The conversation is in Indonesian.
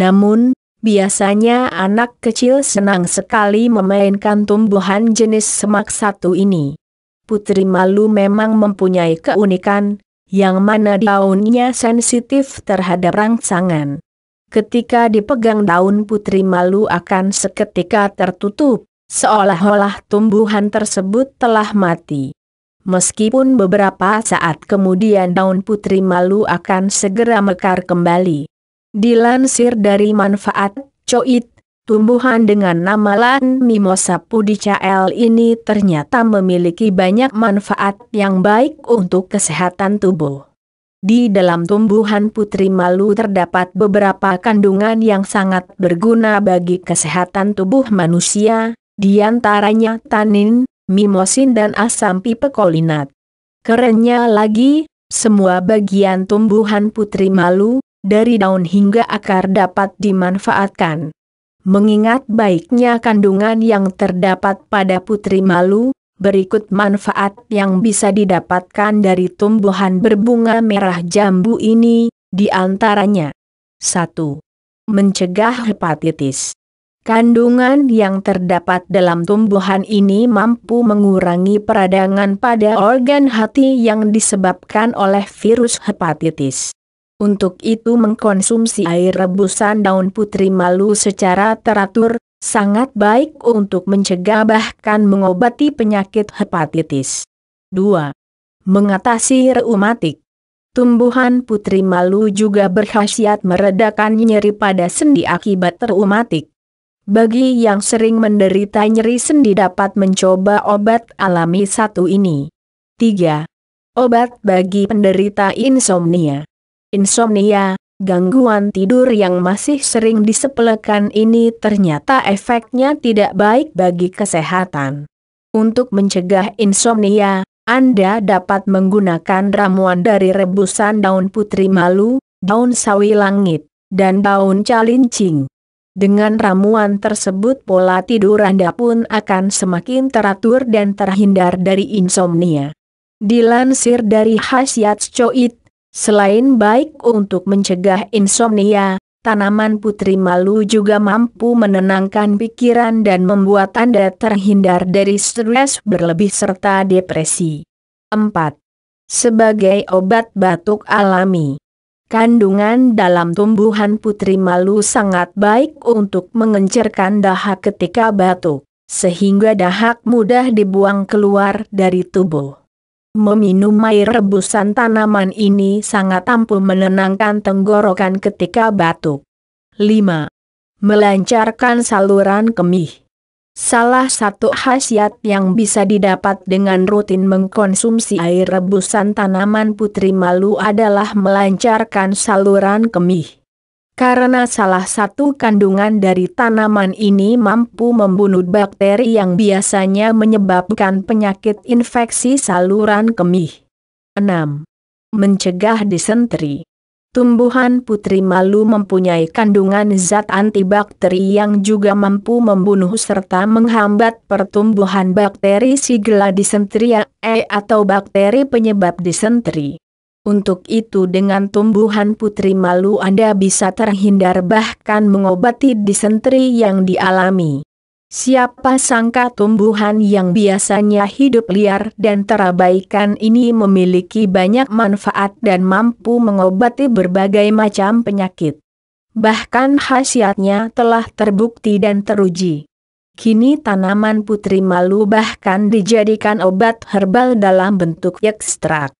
Namun, biasanya anak kecil senang sekali memainkan tumbuhan jenis semak satu ini. Putri malu memang mempunyai keunikan, yang mana daunnya sensitif terhadap rangsangan. Ketika dipegang daun putri malu akan seketika tertutup, seolah-olah tumbuhan tersebut telah mati. Meskipun beberapa saat kemudian daun putri malu akan segera mekar kembali. Dilansir dari manfaat, coit, tumbuhan dengan nama Lan Mimosa L ini ternyata memiliki banyak manfaat yang baik untuk kesehatan tubuh. Di dalam tumbuhan putri malu terdapat beberapa kandungan yang sangat berguna bagi kesehatan tubuh manusia, di antaranya tanin, mimosin dan asam pipekolinat. Kerennya lagi, semua bagian tumbuhan putri malu, dari daun hingga akar dapat dimanfaatkan. Mengingat baiknya kandungan yang terdapat pada putri malu, berikut manfaat yang bisa didapatkan dari tumbuhan berbunga merah jambu ini, di antaranya. 1. Mencegah hepatitis. Kandungan yang terdapat dalam tumbuhan ini mampu mengurangi peradangan pada organ hati yang disebabkan oleh virus hepatitis. Untuk itu mengkonsumsi air rebusan daun putri malu secara teratur, sangat baik untuk mencegah bahkan mengobati penyakit hepatitis. 2. Mengatasi reumatik Tumbuhan putri malu juga berkhasiat meredakan nyeri pada sendi akibat reumatik. Bagi yang sering menderita nyeri sendi dapat mencoba obat alami satu ini. 3. Obat bagi penderita insomnia. Insomnia, gangguan tidur yang masih sering disepelekan ini ternyata efeknya tidak baik bagi kesehatan. Untuk mencegah insomnia, Anda dapat menggunakan ramuan dari rebusan daun putri malu, daun sawi langit, dan daun calincing. Dengan ramuan tersebut pola tidur Anda pun akan semakin teratur dan terhindar dari insomnia. Dilansir dari khasiat Selain baik untuk mencegah insomnia, tanaman putri malu juga mampu menenangkan pikiran dan membuat Anda terhindar dari stres berlebih serta depresi. 4. Sebagai obat batuk alami Kandungan dalam tumbuhan putri malu sangat baik untuk mengencerkan dahak ketika batuk, sehingga dahak mudah dibuang keluar dari tubuh. Meminum air rebusan tanaman ini sangat ampuh menenangkan tenggorokan ketika batuk. 5. Melancarkan saluran kemih. Salah satu khasiat yang bisa didapat dengan rutin mengkonsumsi air rebusan tanaman putri malu adalah melancarkan saluran kemih karena salah satu kandungan dari tanaman ini mampu membunuh bakteri yang biasanya menyebabkan penyakit infeksi saluran kemih. 6. Mencegah disentri. Tumbuhan putri malu mempunyai kandungan zat antibakteri yang juga mampu membunuh serta menghambat pertumbuhan bakteri sigla disentria E atau bakteri penyebab disentri. Untuk itu dengan tumbuhan putri malu Anda bisa terhindar bahkan mengobati disentri yang dialami. Siapa sangka tumbuhan yang biasanya hidup liar dan terabaikan ini memiliki banyak manfaat dan mampu mengobati berbagai macam penyakit. Bahkan khasiatnya telah terbukti dan teruji. Kini tanaman putri malu bahkan dijadikan obat herbal dalam bentuk ekstrak.